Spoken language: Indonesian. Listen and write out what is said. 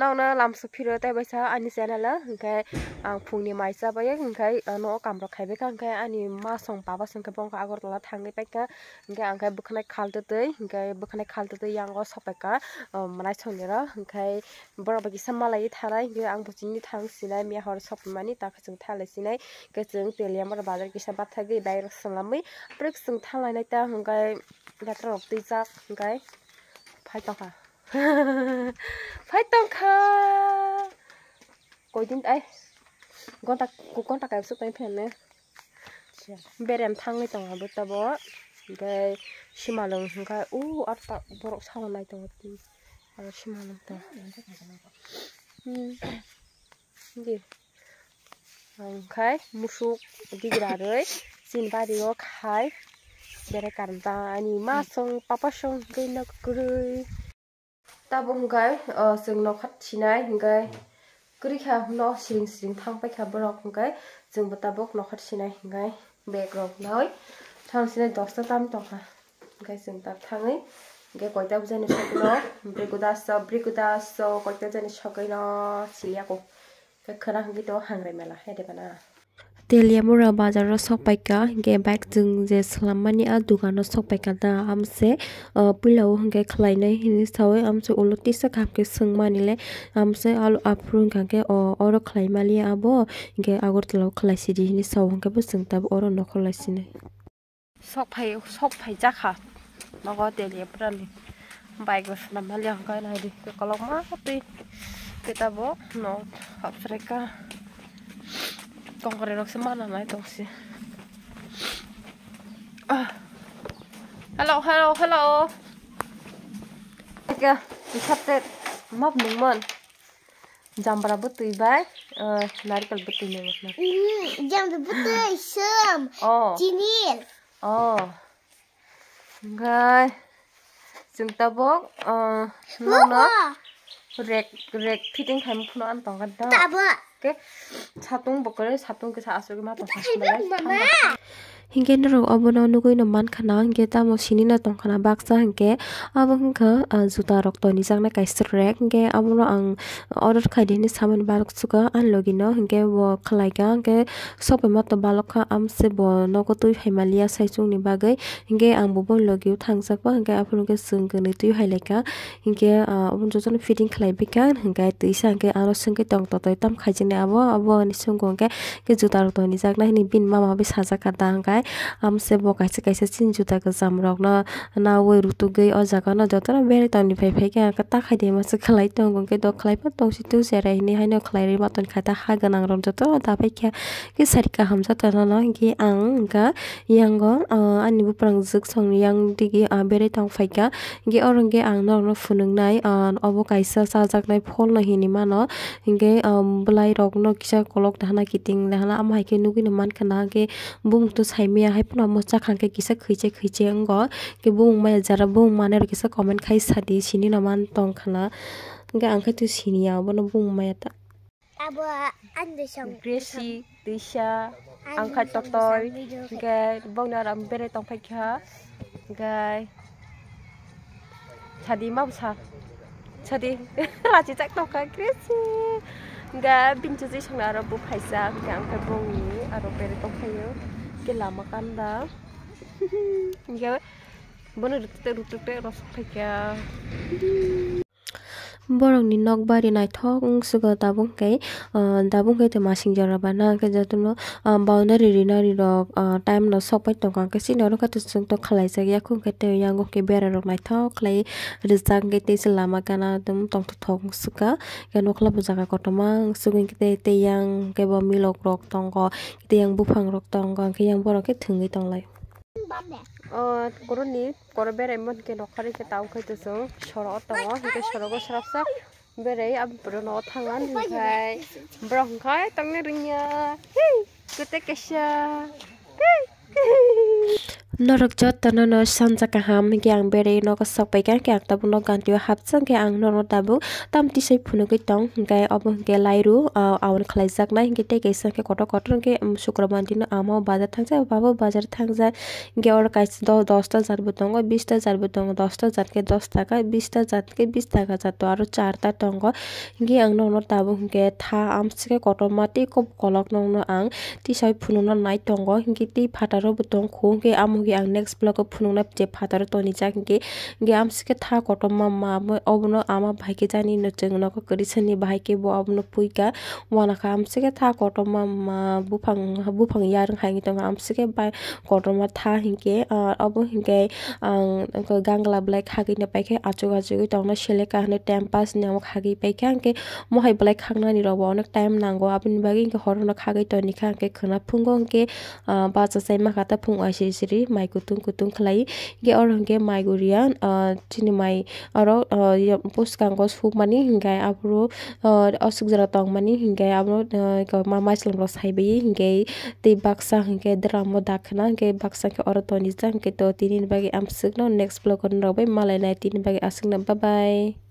लामछ फिर आनिक अब पूनी मै जब नो कम्ब्र खाइ अनि मासौ सौका अगर तपाईँ अ खालदे अख खालद सपैका मसर अरबिसा मै थालिसि मेहोर सपानी तिमी कसरी देल् बराबर गिसा अब चाहिँ थाल्ने टाइम अक्कै फाइ प phải tông kha cô chính đấy con ta cô con ta cái số tiền phèn nè bé em thăng à, này tao bữa tao bỏ bé xí mà lần cái u ở ta bỏ sau này tao đi ở xí mà lần tao ừ. gì ờ, khai mua súp đi ra rồi xin ba đi học khai bé này cảm ta anh mà ừ. xong papa xong cái nó cười tabungai sing no khat chinai hingai kuri kha no sing sing thang pai kha borok hingai jing bata bok no khat chinai hingai background noi thang sine dosta tam to kha hingai sing tar thangai ge koita bujani sokno brikuda so brikuda so koita jani sokai no chiya ko ke khana hingi to hangrai mela he de bana তেলিয়ামৰা বজাৰৰ চকপাইকা গে বাইক যোন যে চলামানি আৰু দোকানৰ চকপাইকা দা আমছে পিলাও সেনেকৈ খেলাই নাই সেনে চাওঁ আমছে অলপ টিচা খামকৈ চিং মানিলে আমছে আৰু আফ্ৰু সেনেকৈ অৰ খেলাই মেলি আব সেনেকৈ আগৰ তলাও খেলাইছে দি সেনে চাওঁ সেনেকৈ বুজিছোঁ তাৰ অৰ নখলাইছে নাই চকফাই চকফাই জাখা লগৰ Africa トンから6千万ない東西。啊，Hello ah. Hello Hello，那个你看这 jam berapa eh, betul ibai, narikal betul ni maksudnya. Hmm, jambar betul sem. Oh. Jinil. Oh. Guys, jengta bok, uh, eh, no rek rek fitting kamu antong kan dah. Tak के सातों बकरे सातों के साथ में hinke nugu abono man kana hingga ta tamo sini na kana baksa hingga abu hingga zuta rok na kai kaisir hingga abu abono ang order di ni saman balok chuka anlogino hingga bo khalaika hinke sopai mato am amse bo malia sai sung ni bagai, hingga ang bo bon logiu thangjakpa abu apono ke sungkni tui hailaika hinke abon jojon fitting hingga hinke sang hinke aro ke tong totoi tam khaijini abo abo ni sungko hingga ke zuta rok sang na hini bin mama ka ta hingga am se bo kaisa kaisa chini juta ke sam rok ru tu rutugui o jaga no beri tani pai pai ke ta kha de se khlai tong ke do khlai pa tongsi tuse ni hai haino khlai ri maton khata ha nang rom jotono tapai khe ke sarika na na hingke ang hingka yango ani prang zuk song yang digi beri tong ge orang ge ang nai an obo kaisa nai phol no hini am blai rok no kisa kolok dahana kiting dahana amhaike nugino mankha na hingke bumung tu sai kaimia hai pono mochak hang ke kisa khwiche khwiche ango ke bung maya jara bung mane kisa comment khai sadi sini na man tong khana ge angkha tu sini ya bono bung maya ta abo ande sang gresi tisha angkha totor ge bong na ram bere tong phai kha ge thadi ma sa thadi raji tak tong ka gresi ga bintu ji sang na ro bu phaisa ge angkha bong ni aro bere tong phai yo lama makanda ya bunu rutte rutte rosok ya borok ni nok bari naithok wng siko tabuk kei tabuk kei tei masing jora bana tu jotono boundary na rinari rok time no sokpai tongka kei sini oro kei tsung to khalaijak yaku kei tei yango kei bera rok naithok khlai rijak kei tei se lama kana tum tong to thok wng suka kei noklabu jaga kotoma wng sukin kei tei yang kei bo milok rok tongo kei yang buphang rok tongo kei yang borok kei thwngwi tonglai गु म के नकारी के ताखततम शरशरा सकर बनथन बहख त रियात कै norok jot tano no sanja kaham kyang bere no ko sok pai kyang kyang tabu no gan tio hap chang ke ang no tabu tam ti sei phunu ke tong ge ob ge lai ru awan khlai jak nai ge te ke sang ke koto koto ke shukrobar din amo bazar thang jai babo bazar thang jai ge or kai 10 10 ta jar bu tong 20 ta jar bu tong 10 ta jar ke 10 taka 20 ta jar ke 20 taka jar to aro 4 ta tong ge ang no no tabu ge tha am se koto mati ko kolok no no ang ti sei phunu no nai tong ge ti phataro bu tong khu ge am orogi ang next blog o phunuknai jefataro tonijak hingke hingke amsike tha kotorma ma obono ama baike jani no chwng nogo kwrwi sini baike bo obono puika uanakha amsike tha kotorma ma buphang buphang yarwng haingui tongo amsike bai kotorma tha hingke abo hingke ang gangla belai khagui no paikhe achuk achugui tongo selek kahinui time pass ni amo khagui paikhe hingke mohai belai khagnani rogo onek time nango aboni bagui hingke horno khagui tonikha hingke khwna phungo hingke bachasai makha ta phung asiri siri माइ कुतुङ कुतुङ खलाइ गे अरू हङ्गे माइ गुरिया चिनि माइ अरू यो पुस्काङको सुप मानि हिँगाए आफ्नो असुख जरा तङ मानि हिँगाए आफ्नो मामाइसलङ साइबै हिँगाए त्यही बाक्सा हिँगे द्राम दाखना हिँगे बाक्साके अरू तनिजा हिँगे त तिनी बागे आम सिक्न नेक्स्ट ब्लग गर्नु रहे मलाई नाइ तिनी बागे आसिक्न बाबाई